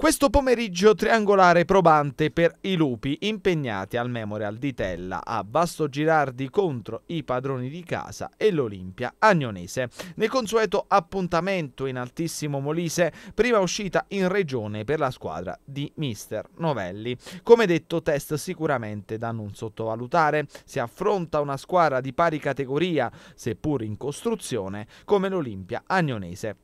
Questo pomeriggio triangolare probante per i lupi impegnati al Memorial di Tella a Basto Girardi contro i padroni di casa e l'Olimpia agnonese. Nel consueto appuntamento in altissimo Molise, prima uscita in regione per la squadra di Mister Novelli. Come detto, test sicuramente da non sottovalutare. Si affronta una squadra di pari categoria, seppur in costruzione, come l'Olimpia agnonese.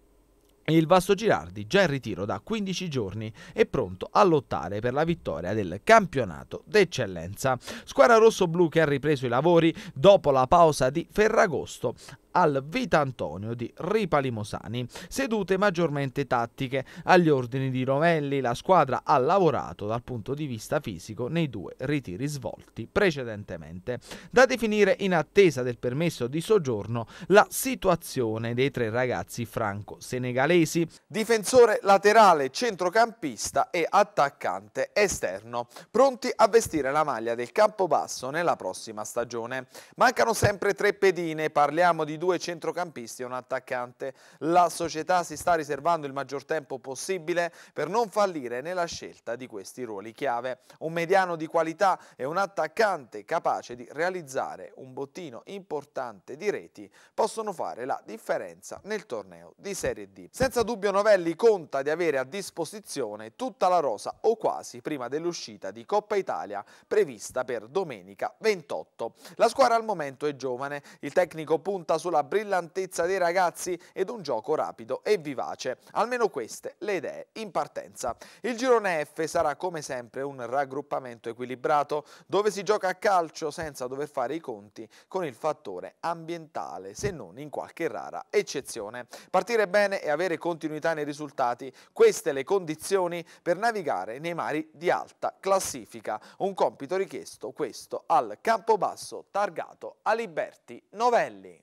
Il Vasto Girardi, già in ritiro da 15 giorni, è pronto a lottare per la vittoria del campionato d'eccellenza. Squadra rosso-blu che ha ripreso i lavori dopo la pausa di Ferragosto al Vita Antonio di Ripalimosani. Sedute maggiormente tattiche. Agli ordini di Romelli la squadra ha lavorato dal punto di vista fisico nei due ritiri svolti precedentemente. Da definire in attesa del permesso di soggiorno la situazione dei tre ragazzi franco-senegalesi. Difensore laterale, centrocampista e attaccante esterno, pronti a vestire la maglia del Campobasso nella prossima stagione. Mancano sempre tre pedine, parliamo di due due centrocampisti e un attaccante. La società si sta riservando il maggior tempo possibile per non fallire nella scelta di questi ruoli chiave. Un mediano di qualità e un attaccante capace di realizzare un bottino importante di reti possono fare la differenza nel torneo di Serie D. Senza dubbio Novelli conta di avere a disposizione tutta la rosa o quasi prima dell'uscita di Coppa Italia prevista per domenica 28. La squadra al momento è giovane, il tecnico punta sulla la brillantezza dei ragazzi ed un gioco rapido e vivace. Almeno queste le idee in partenza. Il girone F sarà come sempre un raggruppamento equilibrato dove si gioca a calcio senza dover fare i conti con il fattore ambientale, se non in qualche rara eccezione. Partire bene e avere continuità nei risultati, queste le condizioni per navigare nei mari di alta classifica. Un compito richiesto questo al Campobasso targato Aliberti Novelli.